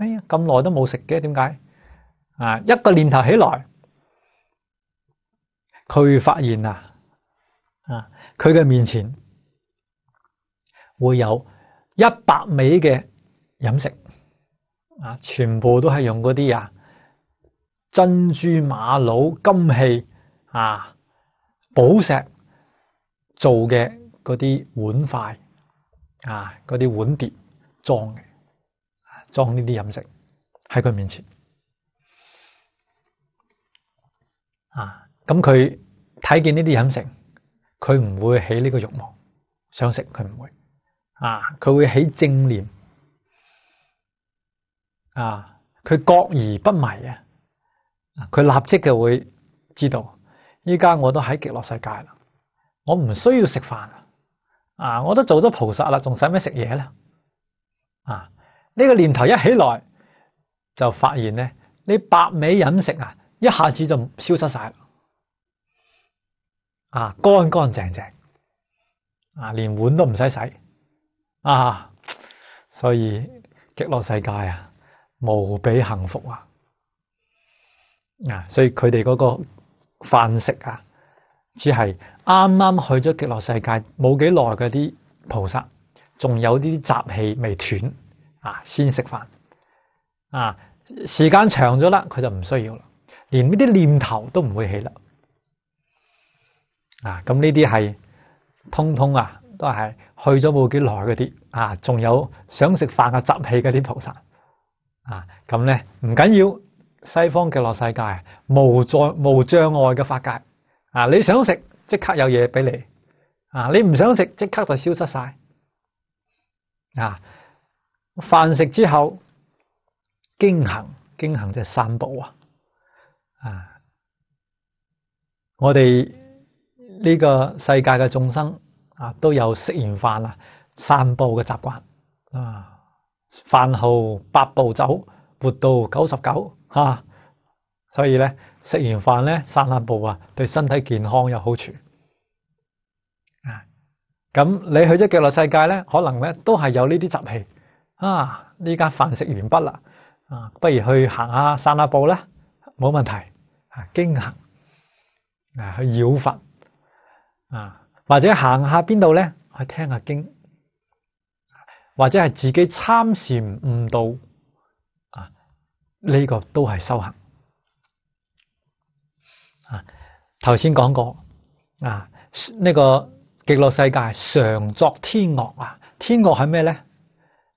哎，呀，咁耐都冇食嘅，点解？啊，一个念头起来，佢发现啊，啊，佢嘅面前会有一百味嘅饮食，啊，全部都系用嗰啲啊珍珠玛瑙金器啊宝石做嘅嗰啲碗筷啊，嗰啲碗碟装嘅。装呢啲饮食喺佢面前啊！咁佢睇见呢啲饮食，佢唔会起呢个欲望，想食佢唔会啊！佢会起正念啊！佢觉而不迷啊！佢立即就会知道，依家我都喺极乐世界啦，我唔需要食饭啊！我都做咗菩萨啦，仲使咩食嘢咧啊！呢个念头一起来，就发现咧，你百味饮食啊，一下子就消失晒啊，干干净净，啊，连碗都唔使洗，啊，所以极乐世界啊，无比幸福啊，啊，所以佢哋嗰个饭食啊，只系啱啱去咗极乐世界冇几耐嗰啲菩萨，仲有啲杂气未断。啊！先食饭啊！时间长咗啦，佢就唔需要啦，连呢啲念头都唔会起啦。啊！咁呢啲系通通啊，都系去咗冇几耐嗰啲啊！仲有想食饭啊，执气嗰啲菩萨啊！咁咧唔紧要，西方嘅乐世界无障无障碍嘅法界啊！你想食即刻有嘢俾你啊！你唔想食即刻就消失晒啊！饭食之后，经行经行即系散步啊！啊，我哋呢个世界嘅众生啊，都有食完饭啊散步嘅习惯啊。饭后八步走，活到九十九吓。所以咧，食完饭咧散下步啊，对身体健康有好处啊。咁你去咗极乐世界咧，可能咧都系有呢啲习气。啊！呢家飯食完毕啦，啊，不如去行下散下步啦，冇問題。啊，經行，啊，去绕佛，啊，或者行下邊度咧，去聽下经，或者係自己參禅悟道，啊，呢個都係修行。啊，頭先講過，啊，呢個極樂世界常作天乐啊，天乐係咩咧？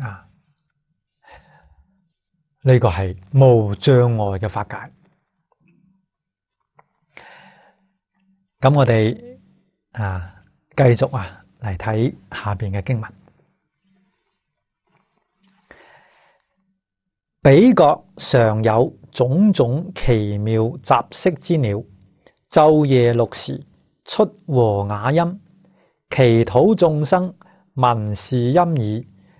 啊！呢个系无障碍嘅法界。咁我哋啊，继续啊嚟睇下边嘅经文。彼国常有种种奇妙杂色之鸟，昼夜六时出和雅音，祈祷众生闻是音耳。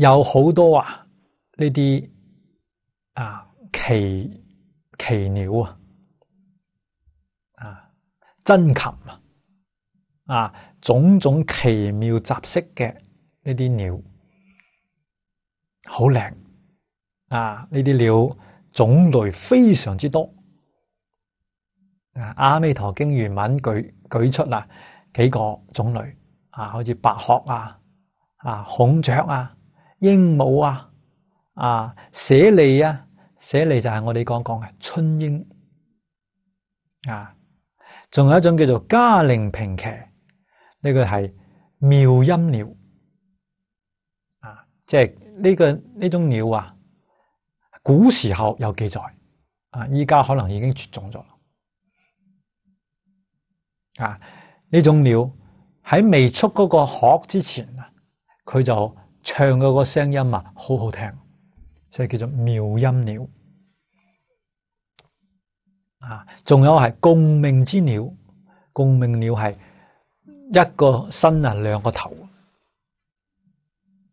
有好多啊！呢啲啊奇奇鸟啊啊珍禽啊啊种种奇妙杂式嘅呢啲鸟好靓啊！呢啲鸟种类非常之多啊！阿弥陀经原文举举出啦几个种类啊，好似白鹤啊啊孔雀啊。鹦鹉啊，啊，舍利啊，舍利就系我哋讲讲嘅春鹰啊，仲有一种叫做嘉陵平鷹，呢个系妙音鸟啊，即系呢个呢种鸟啊，古时候有记载啊，依家可能已经绝种咗啊，呢种鸟喺未出嗰个壳之前啊，佢就。唱嘅个声音啊，好好听，所以叫做妙音鸟啊。仲有系共鸣之鸟，共鸣鸟系一个身啊，两个头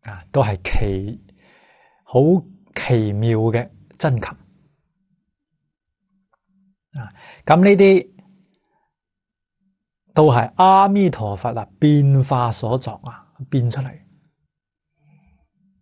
啊，都系奇，好奇妙嘅真禽啊。咁呢啲都系阿弥陀佛啊，变化所作啊，变出嚟。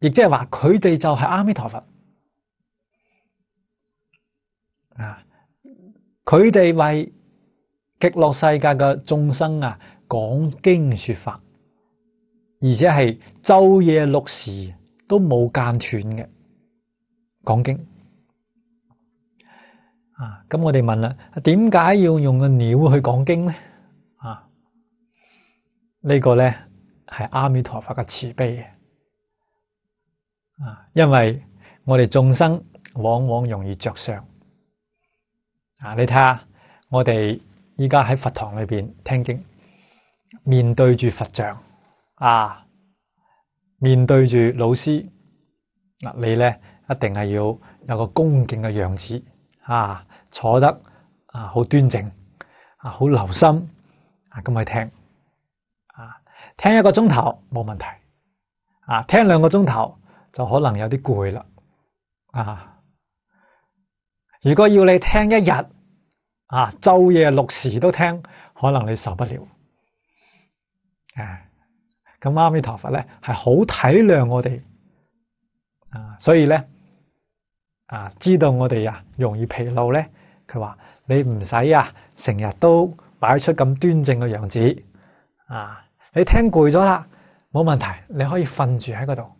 亦即系话，佢哋就系阿弥陀佛啊！佢哋为极乐世界嘅众生啊，讲经说法，而且系昼夜六时都冇间断嘅讲经啊！咁我哋问啦，点解要用个鸟去讲经咧？啊，呢个咧系阿弥陀佛嘅慈悲。啊，因为我哋众生往往容易着相啊！你睇下，我哋依家喺佛堂里边听经，面对住佛像啊，面对住老师嗱，你咧一定系要有个恭敬嘅样子啊，坐得啊好端正啊，好留心啊咁去听啊，听一个钟头冇问题啊，听两个钟头。就可能有啲攰啦，啊！如果要你听一日啊，昼夜六时都听，可能你受不了。诶，咁阿弥陀佛咧，系好体谅我哋啊，所以咧啊，知道我哋啊容易疲劳咧，佢话你唔使啊成日都摆出咁端正嘅样子啊，你听攰咗啦，冇问题，你可以瞓住喺嗰度。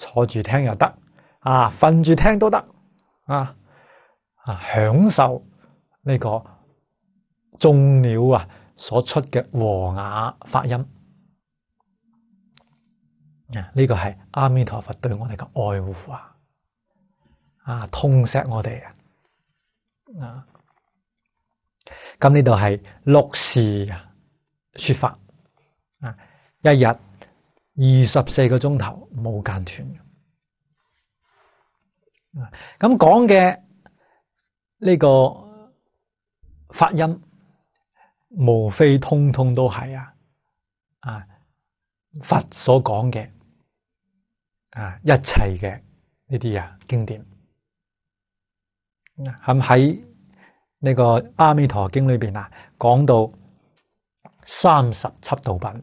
坐住听又得，啊瞓住听都得，啊啊享受呢个众鸟啊所出嘅和雅发音，啊呢个系阿弥陀佛对我哋嘅爱护啊，啊痛锡我哋啊，啊。咁呢度系六时说法啊，一日。二十四个钟头冇间断咁讲嘅呢个发音，无非通通都系啊，啊佛所讲嘅啊一切嘅呢啲啊经典，咁喺呢个阿弥陀经里边啊，讲到三十七道品。